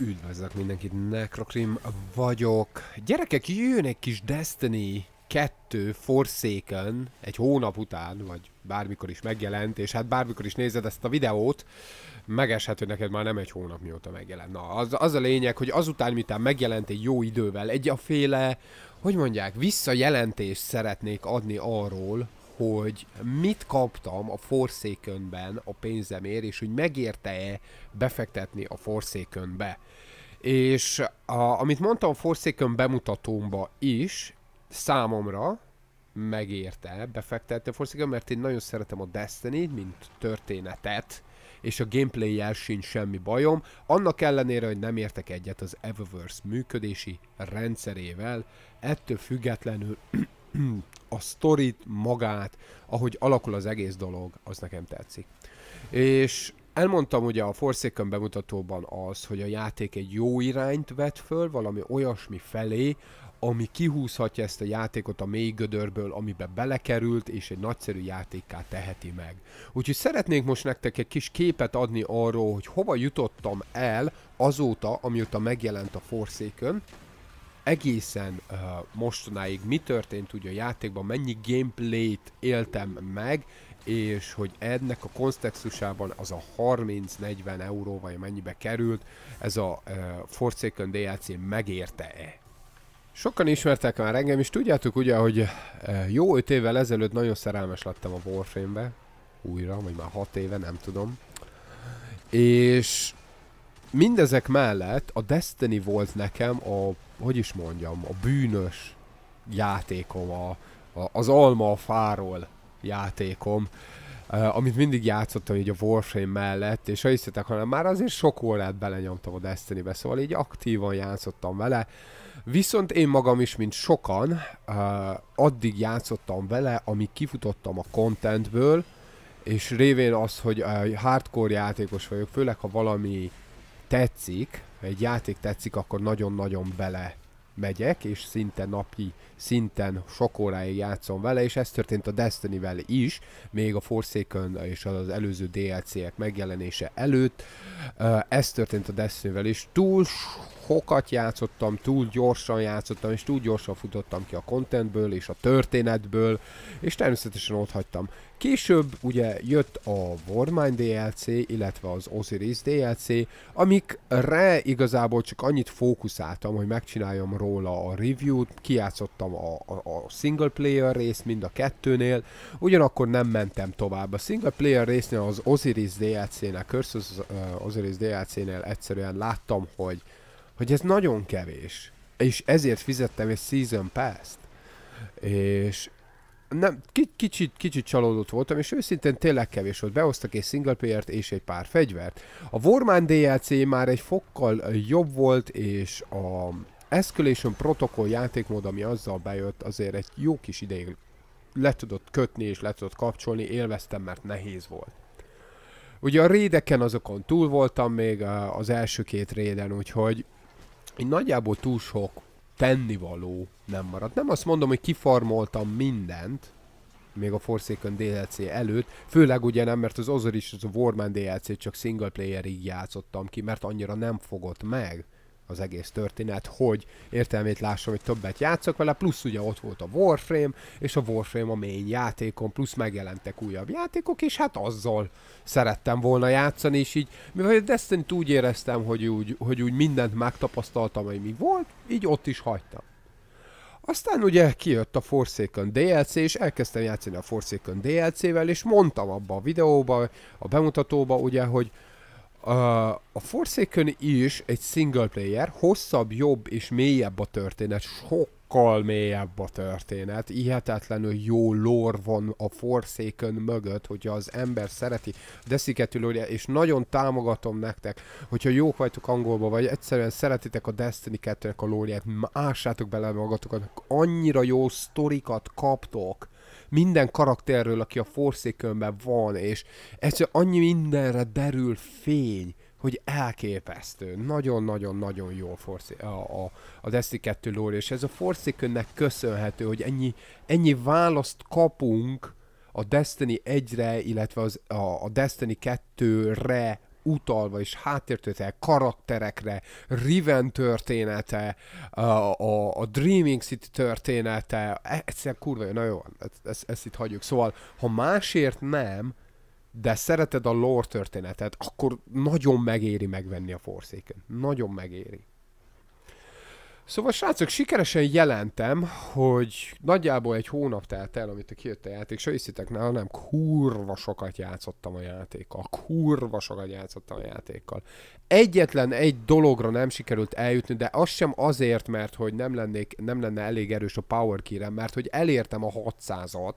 Üdvözlök mindenkit, Necrocrim vagyok. Gyerekek, jön egy kis Destiny 2 Forsaken egy hónap után, vagy bármikor is megjelent, és hát bármikor is nézed ezt a videót, megeshető neked már nem egy hónap mióta megjelent. Na, az, az a lényeg, hogy azután, miután megjelent egy jó idővel, egy a féle, hogy mondják, visszajelentést szeretnék adni arról, hogy mit kaptam a forszékönben a pénzemért, és hogy megérte-e befektetni a forszékönbe. És a, amit mondtam a forszékön bemutatómba is, számomra megérte befektetni a forszékön, mert én nagyon szeretem a destiny mint történetet, és a gameplay-jel sincs semmi bajom, annak ellenére, hogy nem értek egyet az Eververse működési rendszerével, ettől függetlenül a sztorit, magát, ahogy alakul az egész dolog, az nekem tetszik. És elmondtam ugye a Forsaken bemutatóban az, hogy a játék egy jó irányt vet föl, valami olyasmi felé, ami kihúzhatja ezt a játékot a mély gödörből, amibe belekerült, és egy nagyszerű játékká teheti meg. Úgyhogy szeretnék most nektek egy kis képet adni arról, hogy hova jutottam el azóta, amióta megjelent a Forsaken, egészen uh, mostanáig mi történt ugye a játékban, mennyi gameplayt éltem meg, és hogy ennek a kontextusában az a 30-40 euró, vagy mennyibe került, ez a uh, Forsaken DLC megérte-e? Sokan ismertek már engem, és tudjátok ugye, hogy uh, jó 5 évvel ezelőtt nagyon szerelmes lettem a Warframe-be, újra, vagy már 6 éve, nem tudom. És mindezek mellett a Destiny volt nekem a, hogy is mondjam, a bűnös játékom, a, a, az alma a fáról játékom, uh, amit mindig játszottam így a Warframe mellett, és ha hiszitek, hanem már azért sok órát belenyomtam a Destiny-be, szóval így aktívan játszottam vele, Viszont én magam is, mint sokan, uh, addig játszottam vele, amíg kifutottam a contentből, és révén az, hogy uh, hardcore játékos vagyok, főleg ha valami tetszik, egy játék tetszik, akkor nagyon-nagyon bele megyek, és szinte napi szinten sok óráig játszom vele, és ez történt a Destiny-vel is, még a Forsaken és az előző DLC-ek megjelenése előtt, ez történt a Destiny-vel is, túl sokat játszottam, túl gyorsan játszottam, és túl gyorsan futottam ki a contentből és a történetből, és természetesen ott hagytam. Később ugye jött a Warmind DLC, illetve az Osiris DLC, amikre igazából csak annyit fókuszáltam, hogy megcsináljam róla a review-t, kijátszottam a, a, a single player részt mind a kettőnél, ugyanakkor nem mentem tovább. A single player résznél az Osiris DLC-nél, Cursus uh, Osiris DLC-nél egyszerűen láttam, hogy, hogy ez nagyon kevés, és ezért fizettem egy Season Pass-t. És nem, kicsit, kicsit csalódott voltam, és őszintén tényleg kevés volt. Behoztak egy single player-t és egy pár fegyvert. A Warman DLC már egy fokkal jobb volt, és a Escalation Protocol játékmód, ami azzal bejött, azért egy jó kis ideig le tudott kötni és le tudott kapcsolni, élveztem, mert nehéz volt. Ugye a rédeken azokon túl voltam még az első két réden, úgyhogy így nagyjából túl sok tennivaló nem maradt. Nem azt mondom, hogy kifarmoltam mindent, még a Forsaken DLC előtt, főleg ugye nem, mert az Ozor is az a Warman DLC-t csak single playerig játszottam ki, mert annyira nem fogott meg az egész történet, hogy értelmét lássam, hogy többet játszok vele, plusz ugye ott volt a Warframe, és a Warframe a main játékon, plusz megjelentek újabb játékok, és hát azzal szerettem volna játszani, és így, mivel a destiny úgy éreztem, hogy úgy, hogy úgy mindent megtapasztaltam, ami mi volt, így ott is hagytam. Aztán ugye kijött a Forsaken DLC, és elkezdtem játszani a Forsaken DLC-vel, és mondtam abba a videóba, a bemutatóba, ugye, hogy a, a Forsaken is egy single player, hosszabb, jobb és mélyebb a történet, sokkal mélyebb a történet, hihetetlenül jó lore van a Forsaken mögött, hogyha az ember szereti Destiny és nagyon támogatom nektek, hogyha jók vagytok angolba, vagy egyszerűen szeretitek a Destiny 2-nek a lóriát, ásátok bele magatokat, annyira jó sztorikat kaptok, minden karakterről, aki a forszékönben van, és egyszerűen annyi mindenre derül fény, hogy elképesztő. Nagyon-nagyon-nagyon jó forszé a, a, a Destiny 2 lore, és ez a forszékönnek köszönhető, hogy ennyi, ennyi választ kapunk a Destiny 1-re, illetve az, a, a Destiny 2-re utalva és háttértörténetre, karakterekre, Riven története, a, a, a Dreaming City története, e, egyszerűen kurva jó, na jó, ezt, ezt, itt hagyjuk. Szóval, ha másért nem, de szereted a lore történetet, akkor nagyon megéri megvenni a forszéken. Nagyon megéri. Szóval srácok, sikeresen jelentem, hogy nagyjából egy hónap telt el, amit kijött a játék, se hiszitek, ne, hanem kurva sokat játszottam a játékkal. Kurva sokat játszottam a játékkal. Egyetlen egy dologra nem sikerült eljutni, de az sem azért, mert hogy nem, lennék, nem lenne elég erős a power key mert hogy elértem a 600-at,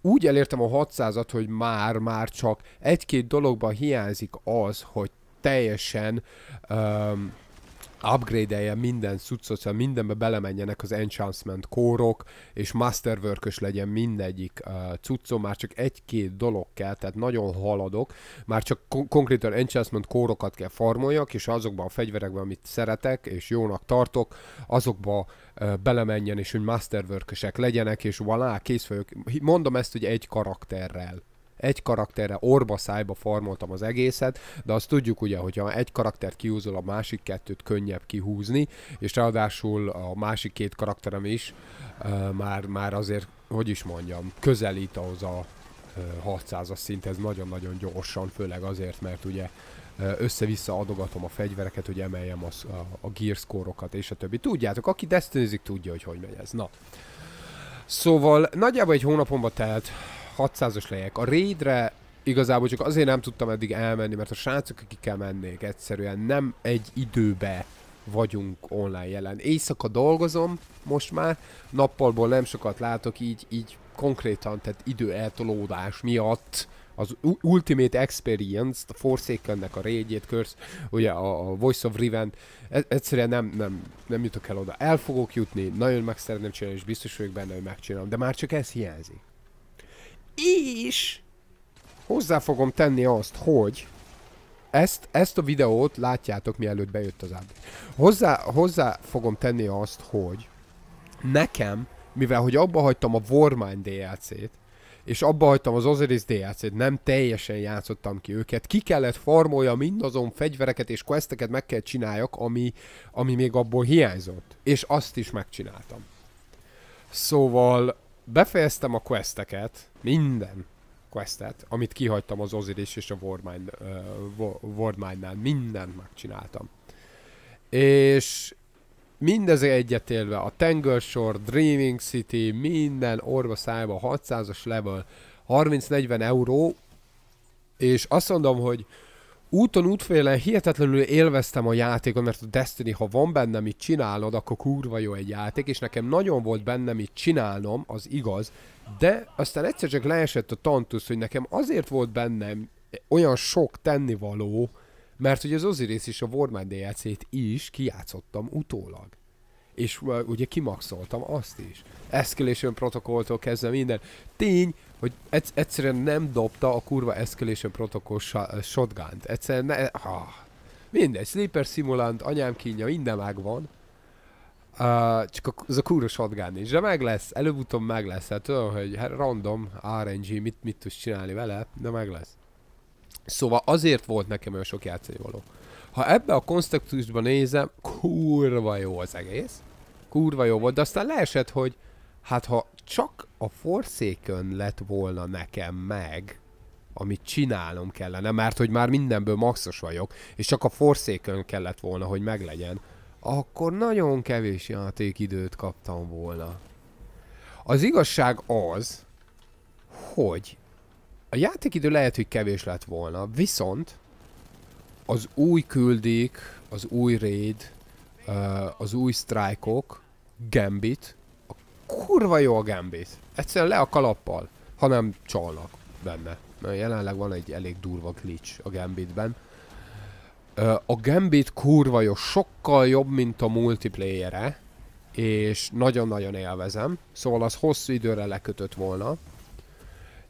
úgy elértem a 600-at, hogy már-már csak egy-két dologban hiányzik az, hogy teljesen um, upgrade-elje minden cuccot, szóval mindenbe belemenjenek az enchantment kórok, és masterwork legyen mindegyik uh, cuccom, már csak egy-két dolog kell, tehát nagyon haladok, már csak kon- konkrétan enchantment kórokat kell farmoljak, és azokban a fegyverekben, amit szeretek, és jónak tartok, azokba uh, belemenjen, és hogy masterwork legyenek, és valá, kész vagyok. Mondom ezt, hogy egy karakterrel egy karakterre orba szájba farmoltam az egészet, de azt tudjuk ugye, hogyha egy karaktert kiúzol, a másik kettőt könnyebb kihúzni, és ráadásul a másik két karakterem is uh, már, már azért, hogy is mondjam, közelít ahhoz a uh, 600-as szinthez nagyon-nagyon gyorsan, főleg azért, mert ugye össze-vissza adogatom a fegyvereket, hogy emeljem a, a, a gear score-okat és a többi. Tudjátok, aki destiny tudja, hogy hogy megy ez. Na. Szóval nagyjából egy hónapomba telt 600-as lejek. A raidre igazából csak azért nem tudtam eddig elmenni, mert a srácok, akikkel mennék, egyszerűen nem egy időbe vagyunk online jelen. Éjszaka dolgozom most már, nappalból nem sokat látok, így, így konkrétan, tehát időeltolódás miatt az Ultimate Experience, a Forsakennek a régyét körsz, ugye a, a Voice of Riven, e- egyszerűen nem, nem, nem jutok el oda. El fogok jutni, nagyon meg szeretném csinálni, és biztos vagyok benne, hogy megcsinálom, de már csak ez hiányzik is hozzá fogom tenni azt, hogy ezt, ezt a videót látjátok, mielőtt bejött az update. Hozzá, hozzá fogom tenni azt, hogy nekem, mivel hogy abba hagytam a Warmind DLC-t, és abba hagytam az Osiris DLC-t, nem teljesen játszottam ki őket. Ki kellett farmolja mindazon fegyvereket és questeket meg kell csináljak, ami, ami még abból hiányzott. És azt is megcsináltam. Szóval befejeztem a questeket, minden questet, amit kihagytam az Osiris és a Warmind, uh, mindent megcsináltam. És mindez egyetélve a Tangle Shore, Dreaming City, minden orva szájba, 600-as level, 30-40 euró, és azt mondom, hogy úton útfélen hihetetlenül élveztem a játékot, mert a Destiny, ha van benne mit csinálod, akkor kurva jó egy játék, és nekem nagyon volt benne mit csinálnom, az igaz, de aztán egyszer csak leesett a tantusz, hogy nekem azért volt bennem olyan sok tennivaló, mert hogy az Osiris és a Warman DLC-t is kijátszottam utólag. És uh, ugye kimaxoltam azt is. Escalation protokolltól kezdve minden. Tény, hogy egyszerűen nem dobta a kurva escalation protokoll eh, shotgun-t. Egyszerűen ne, ah, mindegy, sleeper simulant, anyám kínja, minden megvan. Uh, csak a, ez a kurva shotgun nincs, de meg lesz, előbb-utóbb meg lesz, hát tudom, hogy hát random, RNG, mit, mit tudsz csinálni vele, de meg lesz. Szóval azért volt nekem olyan sok játszani való. Ha ebbe a konstruktusban nézem, kurva jó az egész. Kurva jó volt, de aztán leesett, hogy Hát ha csak a forszékön lett volna nekem meg, amit csinálnom kellene, mert hogy már mindenből maxos vagyok, és csak a forszékön kellett volna, hogy meglegyen, akkor nagyon kevés játékidőt kaptam volna. Az igazság az, hogy a játékidő lehet, hogy kevés lett volna, viszont az új küldik, az új raid, az új strike -ok, Gambit, kurva jó a gambit. Egyszerűen le a kalappal, hanem csalnak benne. Mert jelenleg van egy elég durva glitch a gambitben. A gambit kurva jó, sokkal jobb, mint a -e, és nagyon-nagyon élvezem. Szóval az hosszú időre lekötött volna.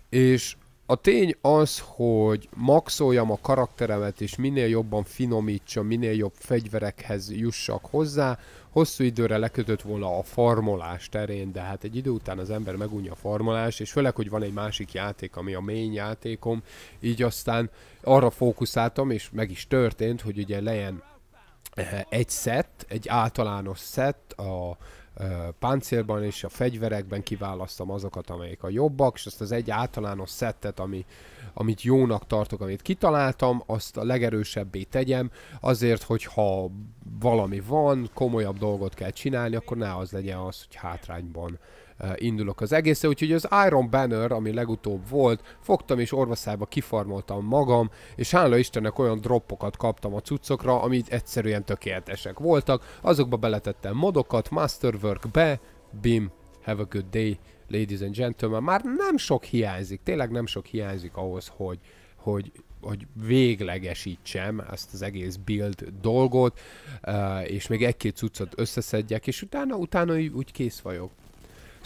És a tény az, hogy maxoljam a karakteremet, és minél jobban finomítsam, minél jobb fegyverekhez jussak hozzá. Hosszú időre lekötött volna a farmolás terén, de hát egy idő után az ember megunja a farmolás, és főleg, hogy van egy másik játék, ami a main játékom, így aztán arra fókuszáltam, és meg is történt, hogy ugye legyen eh, egy szett, egy általános szett, a páncélban és a fegyverekben kiválasztom azokat, amelyek a jobbak, és azt az egy általános szettet, ami, amit jónak tartok, amit kitaláltam, azt a legerősebbé tegyem, azért, hogyha valami van, komolyabb dolgot kell csinálni, akkor ne az legyen az, hogy hátrányban Eh, indulok az egészre, úgyhogy az Iron Banner, ami legutóbb volt, fogtam és orvaszába kifarmoltam magam, és hála Istennek olyan droppokat kaptam a cuccokra, amit egyszerűen tökéletesek voltak, azokba beletettem modokat, Masterwork be, bim, have a good day, ladies and gentlemen, már nem sok hiányzik, tényleg nem sok hiányzik ahhoz, hogy, hogy hogy véglegesítsem ezt az egész build dolgot, eh, és még egy-két cuccot összeszedjek, és utána, utána úgy kész vagyok.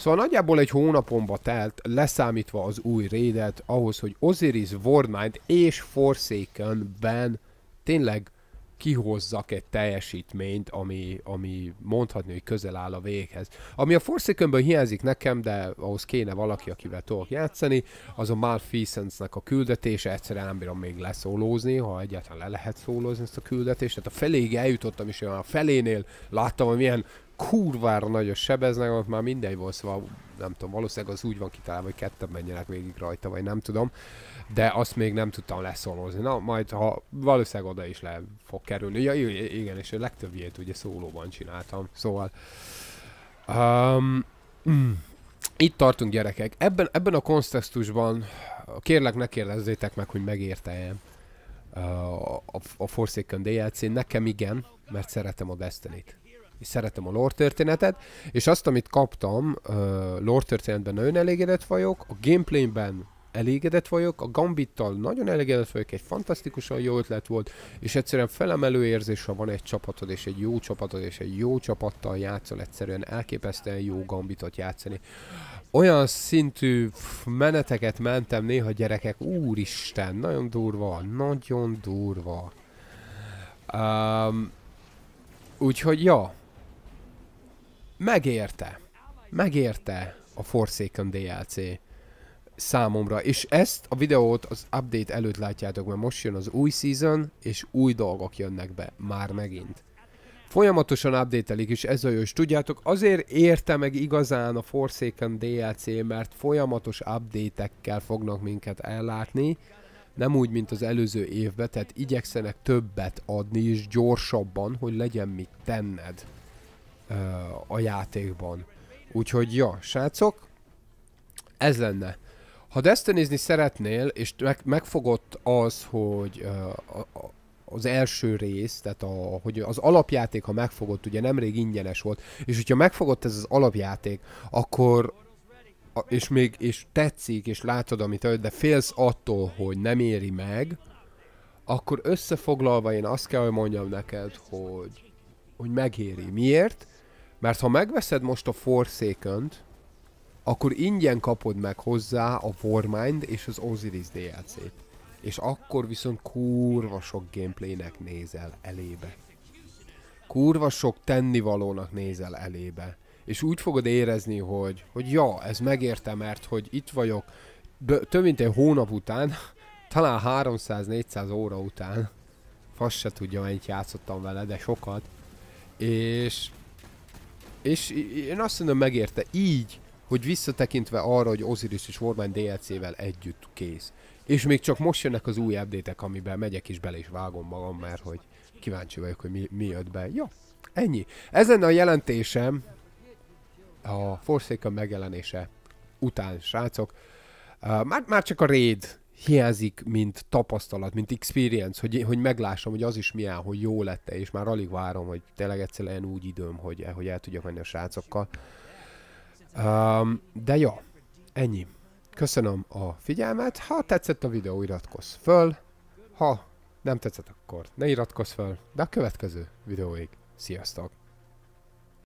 Szóval nagyjából egy hónapomba telt, leszámítva az új rédet, ahhoz, hogy Osiris, Warmind és Forsaken-ben tényleg kihozzak egy teljesítményt, ami, ami mondhatni, hogy közel áll a véghez. Ami a forsaken hiányzik nekem, de ahhoz kéne valaki, akivel tudok játszani, az a malfeasance a küldetése, egyszerűen nem bírom még leszólózni, ha egyáltalán le lehet szólózni ezt a küldetést, tehát a feléig eljutottam, is, olyan a felénél láttam, hogy milyen kurvára nagyot sebeznek, ott már mindegy volt, szóval nem tudom, valószínűleg az úgy van kitalálva, hogy ketten menjenek végig rajta, vagy nem tudom, de azt még nem tudtam leszolozni. Na, majd ha valószínűleg oda is le fog kerülni. Ja, igen, és a legtöbb ilyet ugye szólóban csináltam, szóval... Um, mm, itt tartunk gyerekek. Ebben, ebben a kontextusban kérlek ne kérdezzétek meg, hogy megérte-e a, uh, a, a Forsaken dlc Nekem igen, mert szeretem a Destiny-t és szeretem a lore történetet, és azt, amit kaptam, uh, lore történetben nagyon elégedett vagyok, a gameplayben elégedett vagyok, a Gambittal nagyon elégedett vagyok, egy fantasztikusan jó ötlet volt, és egyszerűen felemelő érzés, ha van egy csapatod, és egy jó csapatod, és egy jó csapattal játszol, egyszerűen elképesztően jó Gambitot játszani. Olyan szintű meneteket mentem néha gyerekek, úristen, nagyon durva, nagyon durva. Um, úgyhogy ja, megérte, megérte a Forsaken DLC számomra, és ezt a videót az update előtt látjátok, mert most jön az új season, és új dolgok jönnek be, már megint. Folyamatosan update-elik, és ez a jó, és tudjátok, azért érte meg igazán a Forsaken DLC, mert folyamatos update-ekkel fognak minket ellátni, nem úgy, mint az előző évben, tehát igyekszenek többet adni, és gyorsabban, hogy legyen mit tenned a játékban. Úgyhogy ja, srácok, ez lenne. Ha destiny szeretnél, és meg, megfogott az, hogy uh, az első rész, tehát a, hogy az alapjáték, ha megfogott, ugye nemrég ingyenes volt, és hogyha megfogott ez az alapjáték, akkor a, és még és tetszik, és látod, amit de félsz attól, hogy nem éri meg, akkor összefoglalva én azt kell, hogy mondjam neked, hogy, hogy megéri. Miért? Mert ha megveszed most a forsaken akkor ingyen kapod meg hozzá a Warmind és az Osiris DLC-t. És akkor viszont kurva sok gameplaynek nézel elébe. Kurva sok tennivalónak nézel elébe. És úgy fogod érezni, hogy, hogy ja, ez megérte, mert hogy itt vagyok több mint egy hónap után, talán 300-400 óra után, fasz se tudja, mennyit játszottam vele, de sokat, és és én azt mondom, megérte így, hogy visszatekintve arra, hogy Osiris és Warman DLC-vel együtt kész. És még csak most jönnek az új update amiben megyek is bele és vágom magam, mert hogy kíváncsi vagyok, hogy mi, mi jött be. Ja, ennyi. Ezen a jelentésem a Forsaken megjelenése után, srácok. Uh, már, már csak a raid hiányzik, mint tapasztalat, mint experience, hogy, hogy meglássam, hogy az is milyen, hogy jó lett -e, és már alig várom, hogy tényleg egyszerűen úgy időm, hogy, hogy el tudjak menni a srácokkal. Um, de jó, ennyi. Köszönöm a figyelmet, ha tetszett a videó, iratkozz föl, ha nem tetszett, akkor ne iratkozz föl, de a következő videóig. Sziasztok!